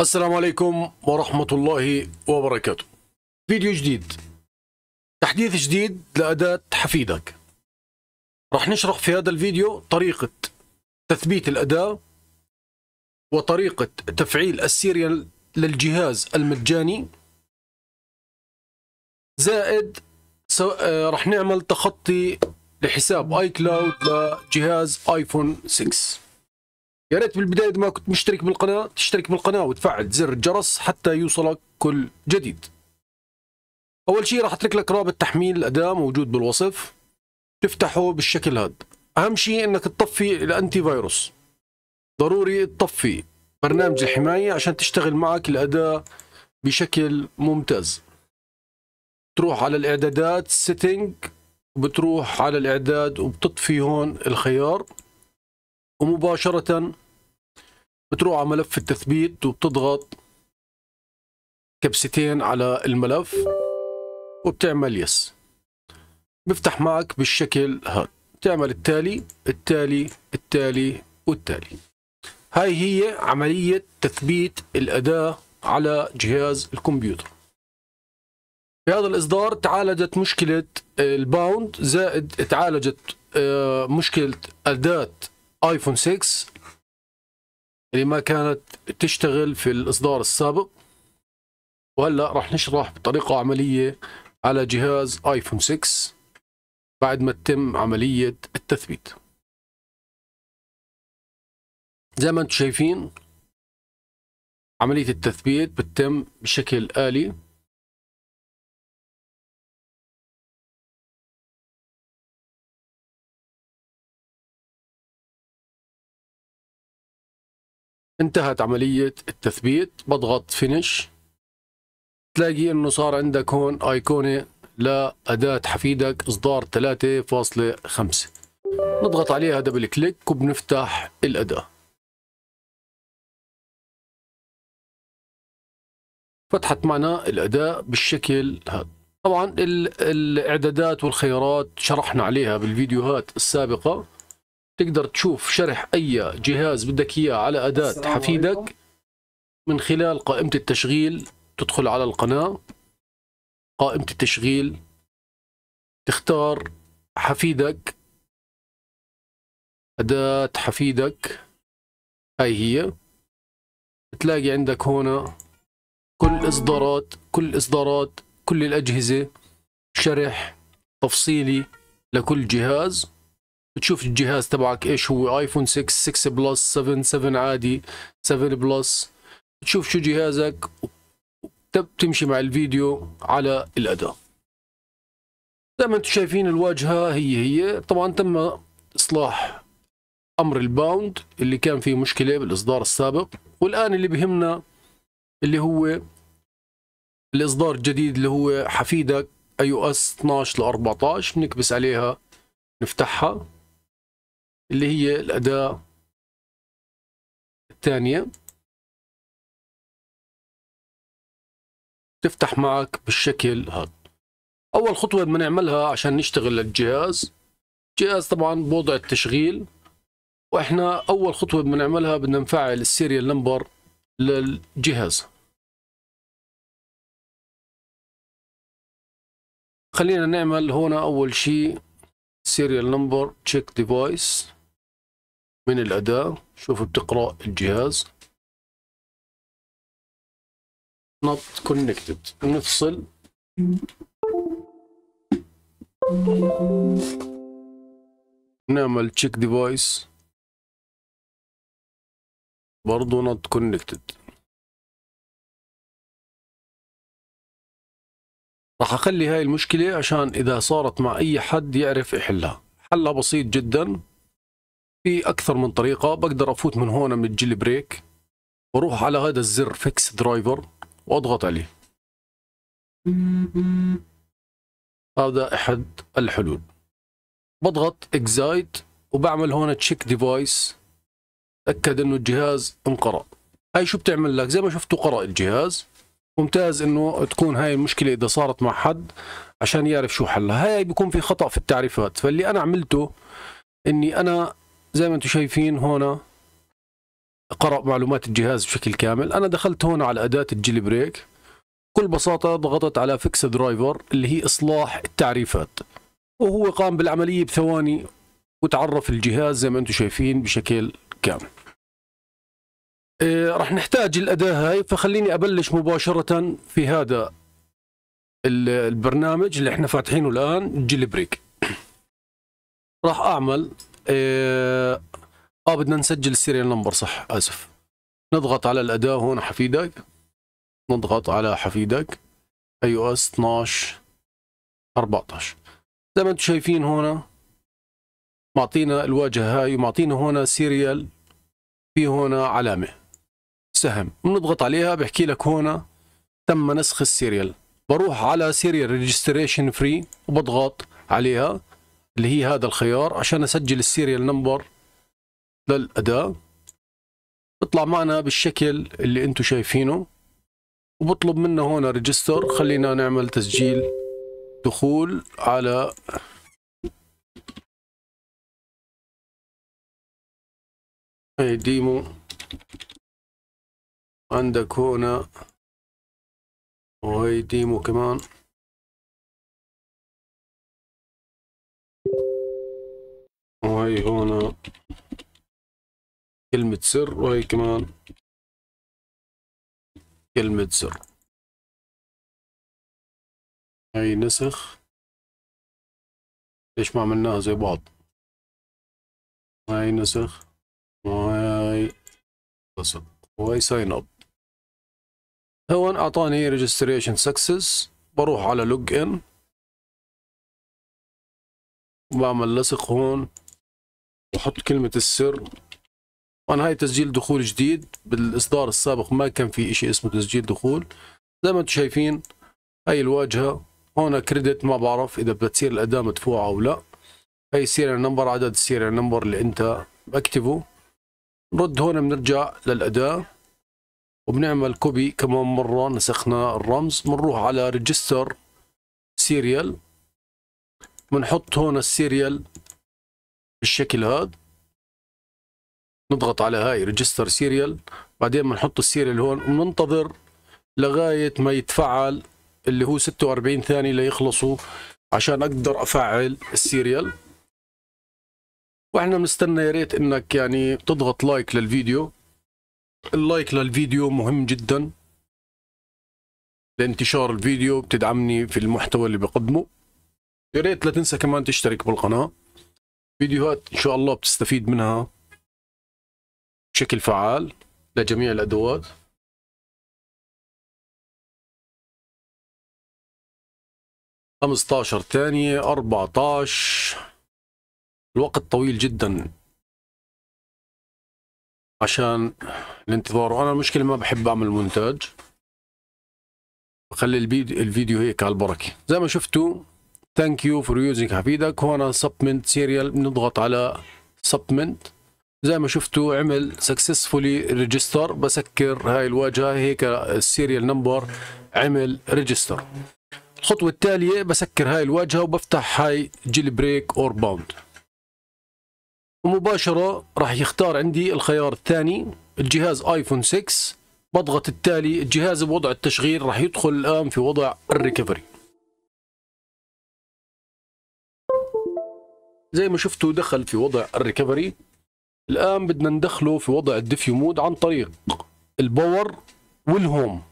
السلام عليكم ورحمة الله وبركاته فيديو جديد تحديث جديد لأداة حفيدك رح نشرح في هذا الفيديو طريقة تثبيت الأداة وطريقة تفعيل السيريال للجهاز المجاني زائد آه، رح نعمل تخطي لحساب اي كلاود لجهاز ايفون 6 يا ريت في البدايه ما كنت مشترك بالقناه تشترك بالقناه وتفعل زر الجرس حتى يوصلك كل جديد اول شيء راح اترك لك رابط تحميل الاداه موجود بالوصف تفتحه بالشكل هذا اهم شيء انك تطفي الانتي فيروس ضروري تطفي برنامج الحمايه عشان تشتغل معك الاداه بشكل ممتاز تروح على الاعدادات سيتنج بتروح على الاعداد وبتطفي هون الخيار ومباشره بتروح على ملف التثبيت وبتضغط كبستين على الملف وبتعمل يس بفتح معك بالشكل هذا بتعمل التالي التالي التالي والتالي هاي هي عملية تثبيت الأداة على جهاز الكمبيوتر في هذا الإصدار تعالجت مشكلة الباوند زائد تعالجت آه، مشكلة أداة ايفون 6 اللي ما كانت تشتغل في الإصدار السابق وهلا راح نشرح بطريقة عملية على جهاز ايفون 6 بعد ما تتم عملية التثبيت زي ما انتم شايفين عملية التثبيت بتتم بشكل آلي انتهت عملية التثبيت بضغط فينش تلاقي انه صار عندك هون ايقونة لأداة حفيدك اصدار 3.5 نضغط عليها دبل كليك وبنفتح الأداة فتحت معنا الأداة بالشكل هذا طبعا الإعدادات والخيارات شرحنا عليها بالفيديوهات السابقة تقدر تشوف شرح أي جهاز بدك إياه على أداة حفيدك من خلال قائمة التشغيل تدخل على القناة قائمة التشغيل تختار حفيدك أداة حفيدك هاي هي تلاقي عندك هون كل إصدارات كل إصدارات كل الأجهزة شرح تفصيلي لكل جهاز تشوف الجهاز تبعك ايش هو ايفون 6 6 بلس 7 7 عادي 7 بلس تشوف شو جهازك تمشي مع الفيديو على الاداء زي ما انتم شايفين الواجهه هي هي طبعا تم اصلاح امر الباوند اللي كان فيه مشكله بالاصدار السابق والان اللي بهمنا اللي هو الاصدار الجديد اللي هو حفيدك اي او اس 12 ل 14 بنكبس عليها نفتحها اللي هي الأداة الثانية تفتح معك بالشكل هذا أول خطوة بدنا نعملها عشان نشتغل الجهاز جهاز طبعا بوضع التشغيل واحنا أول خطوة بدنا نعملها بدنا نفعل السيريال نمبر للجهاز خلينا نعمل هنا أول شيء سيريال نمبر تشيك ديفايس من الأداة شوف بتقرأ الجهاز نط كونكتد نفصل نعمل تشيك ديفايس برضو نط كونكتد راح اخلي هاي المشكلة عشان اذا صارت مع اي حد يعرف يحلها حلها بسيط جدا في اكثر من طريقه بقدر افوت من هون من الجيل بريك واروح على هذا الزر فيكس درايفر واضغط عليه هذا احد الحلول بضغط اكزايت وبعمل هون تشيك ديفايس تاكد انه الجهاز انقرا هاي شو بتعمل لك زي ما شفتوا قرا الجهاز ممتاز انه تكون هاي المشكله اذا صارت مع حد عشان يعرف شو حلها هاي بيكون في خطا في التعريفات فاللي انا عملته اني انا زي ما انتم شايفين هنا قرأ معلومات الجهاز بشكل كامل انا دخلت هنا على اداة الجيلي بريك بكل بساطة ضغطت على فيكس درايفر اللي هي اصلاح التعريفات وهو قام بالعملية بثواني وتعرف الجهاز زي ما انتم شايفين بشكل كامل إيه رح نحتاج الأداة هاي فخليني أبلش مباشرة في هذا البرنامج اللي احنا فاتحينه الآن جيلي بريك راح أعمل آه،, اه بدنا نسجل السيريال نمبر صح اسف نضغط على الاداه هون حفيدك نضغط على حفيدك اي او اس 12 14 زي ما انتم شايفين هون معطينا الواجهه هاي ومعطينا هون سيريال في هون علامه سهم بنضغط عليها بحكي لك هون تم نسخ السيريال بروح على سيريال ريجستريشن فري وبضغط عليها اللي هي هذا الخيار عشان اسجل السيريال نمبر للأداة بيطلع معنا بالشكل اللي انتم شايفينه وبطلب منا هون ريجستر خلينا نعمل تسجيل دخول على هي ديمو عندك هنا وهي ديمو كمان هاي هون كلمة سر وهي كمان كلمة سر هاي نسخ ليش ما عملناها زي بعض هاي نسخ وهاي لصق وهي ساين اب هون اعطاني ريجستريشن سكسس بروح على لوج ان بعمل لصق هون وحط كلمة السر طبعا هاي تسجيل دخول جديد بالاصدار السابق ما كان في اشي اسمه تسجيل دخول زي ما انتم شايفين هاي الواجهة هون كريدت ما بعرف اذا بتصير الاداة مدفوعة او لا هاي السيريال نمبر عدد السيريال نمبر اللي انت مكتبه نرد هون بنرجع للاداة وبنعمل كوبي كمان مرة نسخنا الرمز بنروح على ريجستر سيريال بنحط هون السيريال بالشكل هذا نضغط على هاي ريجستر سيريال بعدين بنحط السيريال هون وننتظر لغايه ما يتفعل اللي هو 46 ثانيه ليخلصوا عشان اقدر افعل السيريال واحنا بنستنى يا ريت انك يعني تضغط لايك للفيديو اللايك للفيديو مهم جدا لانتشار الفيديو بتدعمني في المحتوى اللي بقدمه يا ريت لا تنسى كمان تشترك بالقناه فيديوهات ان شاء الله بتستفيد منها بشكل فعال لجميع الادوات خمسطاشر ثانية أربعتاش الوقت طويل جدا عشان الانتظار وأنا المشكلة ما بحب أعمل مونتاج بخلي الفيديو هيك على البركة زي ما شفتوا ثانك يو فور يوزينج حفيدك هون سبمنت سيريال بنضغط على سبمنت زي ما شفتوا عمل سكسسفولي ريجستر بسكر هاي الواجهه هيك السيريال نمبر عمل ريجستر الخطوه التاليه بسكر هاي الواجهه وبفتح هاي جيل بريك اور باوند ومباشره راح يختار عندي الخيار الثاني الجهاز ايفون 6 بضغط التالي الجهاز بوضع التشغيل راح يدخل الان في وضع الريكفري زي ما شفتوا دخل في وضع الريكفري الان بدنا ندخله في وضع الديفيو مود عن طريق الباور والهوم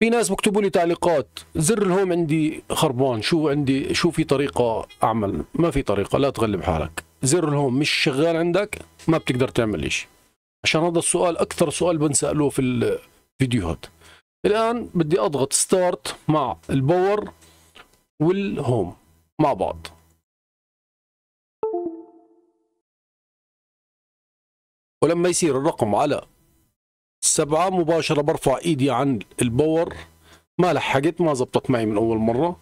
في ناس بكتبوا لي تعليقات زر الهوم عندي خربان شو عندي شو في طريقه اعمل ما في طريقه لا تغلب حالك زر الهوم مش شغال عندك ما بتقدر تعمل شيء عشان هذا السؤال اكثر سؤال بنساله في الفيديوهات الان بدي اضغط ستارت مع الباور والهوم مع بعض ولما يصير الرقم على سبعة مباشرة برفع ايدي عن الباور ما لحقت ما زبطت معي من اول مرة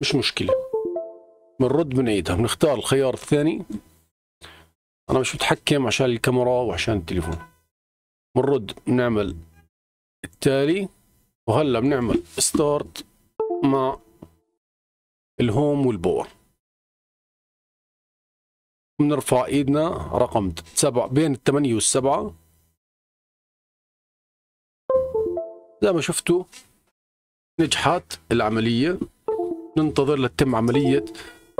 مش مشكلة بنرد بنعيدها بنختار الخيار الثاني انا مش متحكم عشان الكاميرا وعشان التليفون بنرد بنعمل التالي وهلا بنعمل ستارت مع الهوم والباور بنرفع ايدنا رقم سبعة بين الثمانية والسبعة زي ما شفتوا نجحت العملية ننتظر لتتم عملية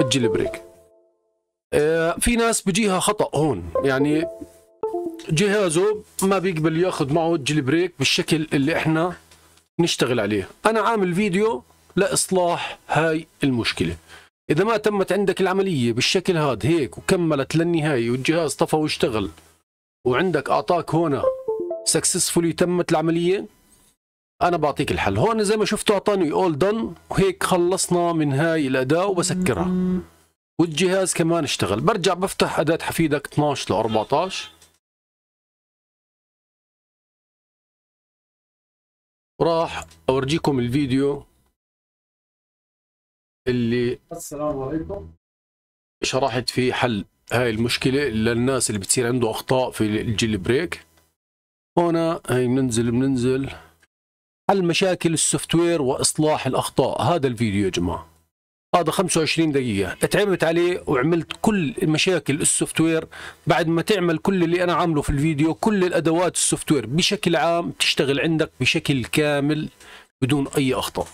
الجيل بريك آه، في ناس بيجيها خطأ هون يعني جهازه ما بيقبل ياخذ معه بريك بالشكل اللي احنا نشتغل عليه انا عامل فيديو لاصلاح هاي المشكله إذا ما تمت عندك العملية بالشكل هذا هيك وكملت للنهاية والجهاز طفى واشتغل وعندك أعطاك هون سكسسفولي تمت العملية أنا بعطيك الحل هون زي ما شفتوا أعطاني أول دن وهيك خلصنا من هاي الأداة وبسكرها والجهاز كمان اشتغل برجع بفتح أداة حفيدك 12 ل 14 راح أورجيكم الفيديو اللي السلام عليكم شرحت فيه حل هاي المشكله للناس اللي بتصير عنده اخطاء في الجيل بريك هنا هي بننزل بننزل حل مشاكل السوفت وير واصلاح الاخطاء هذا الفيديو يا جماعه هذا 25 دقيقة اتعبت عليه وعملت كل مشاكل السوفت وير بعد ما تعمل كل اللي أنا عامله في الفيديو كل الأدوات السوفت وير بشكل عام تشتغل عندك بشكل كامل بدون أي أخطاء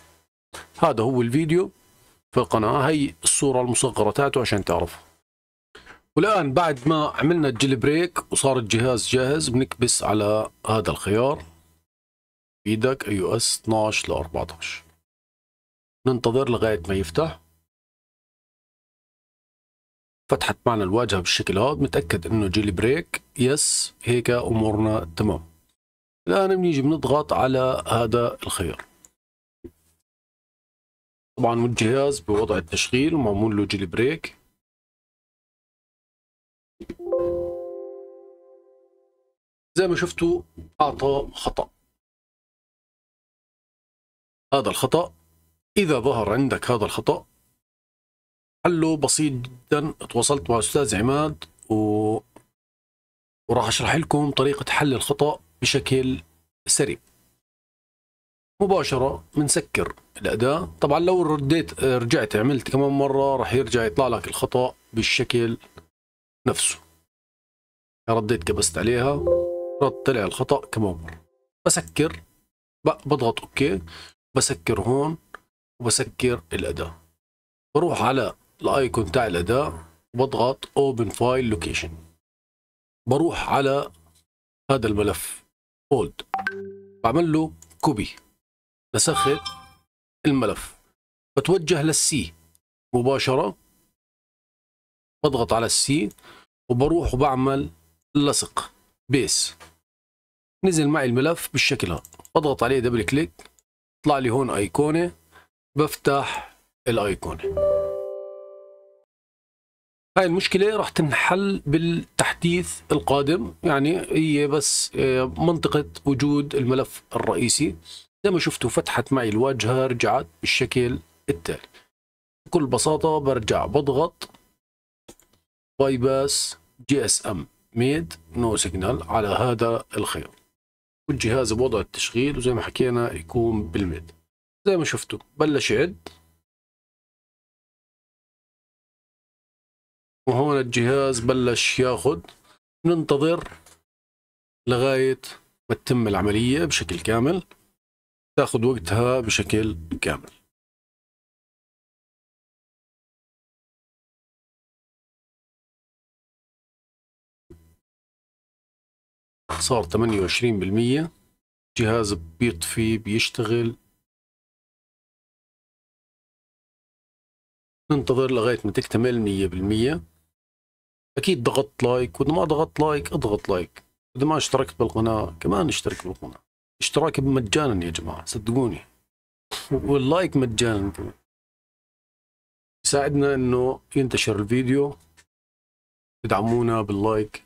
هذا هو الفيديو في القناة هي الصورة المصغرة تاعته عشان تعرف والآن بعد ما عملنا الجيل بريك وصار الجهاز جاهز بنكبس على هذا الخيار بيدك اي او اس 12 ل 14 ننتظر لغاية ما يفتح فتحت معنا الواجهة بالشكل هذا متأكد انه جيل بريك يس هيك امورنا تمام الآن بنيجي بنضغط على هذا الخيار طبعا والجهاز بوضع التشغيل ومعمول له جيل بريك زي ما شفتوا اعطى خطأ هذا الخطأ اذا ظهر عندك هذا الخطأ حله بسيط جدا تواصلت مع استاذ عماد و وراح اشرح لكم طريقة حل الخطأ بشكل سريع مباشره بنسكر الاداه طبعا لو رديت رجعت عملت كمان مره راح يرجع يطلع لك الخطا بالشكل نفسه رديت كبست عليها رد طلع الخطا كمان مره بسكر بضغط اوكي بسكر هون وبسكر الاداه بروح على الايكون تاع الاداه وبضغط اوبن فايل لوكيشن بروح على هذا الملف فولد بعمل له كوبي نسخت الملف بتوجه للسي مباشرة بضغط على السي وبروح وبعمل لصق بيس نزل معي الملف بالشكل هذا بضغط عليه دبل كليك طلع لي هون ايقونة بفتح الايقونة هاي المشكلة راح تنحل بالتحديث القادم يعني هي بس آه، منطقة وجود الملف الرئيسي زي ما شفتوا فتحت معي الواجهة رجعت بالشكل التالي بكل بساطة برجع بضغط باي باس جي اس ام ميد نو سيجنال على هذا الخيار والجهاز بوضع التشغيل وزي ما حكينا يكون بالميد زي ما شفتوا بلش يعد وهون الجهاز بلش ياخد ننتظر لغاية ما تتم العملية بشكل كامل تاخذ وقتها بشكل كامل صار 28% جهاز بيطفي بيشتغل ننتظر لغاية ما تكتمل 100% أكيد ضغط لايك وإذا ما ضغط لايك اضغط لايك إذا ما اشتركت بالقناة كمان اشترك بالقناة اشتراك مجانا يا جماعه صدقوني واللايك مجانا كمان يساعدنا انه ينتشر الفيديو تدعمونا باللايك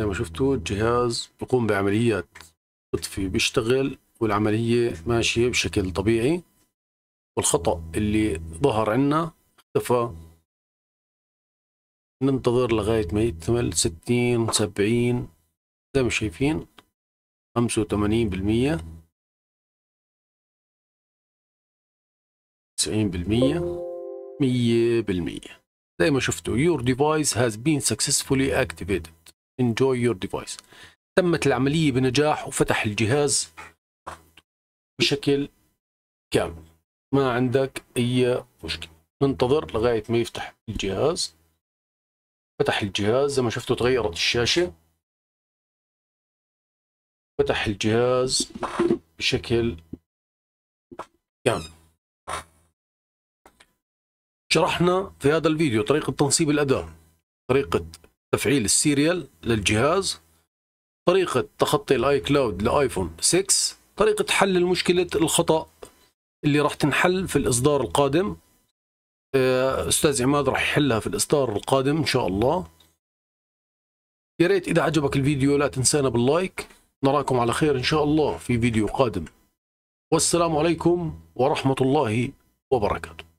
زي ما شفتوا الجهاز بقوم بعمليات تطفي بيشتغل والعملية ماشية بشكل طبيعي والخطأ اللي ظهر عنا اختفى ننتظر لغاية ما يكتمل ستين سبعين زي ما شايفين خمسة وثمانين بالمية تسعين بالمية مية بالمية زي ما شفتوا your device has been successfully activated enjoy your device تمت العملية بنجاح وفتح الجهاز بشكل كامل ما عندك أي مشكلة ننتظر لغاية ما يفتح الجهاز فتح الجهاز زي ما شفتوا تغيرت الشاشة فتح الجهاز بشكل كامل شرحنا في هذا الفيديو طريقة تنصيب الأداة طريقة تفعيل السيريال للجهاز طريقة تخطي الاي كلاود لايفون 6 طريقة حل المشكلة الخطأ اللي راح تنحل في الإصدار القادم آه، أستاذ عماد راح يحلها في الإصدار القادم إن شاء الله يا ريت إذا عجبك الفيديو لا تنسانا باللايك نراكم على خير إن شاء الله في فيديو قادم والسلام عليكم ورحمة الله وبركاته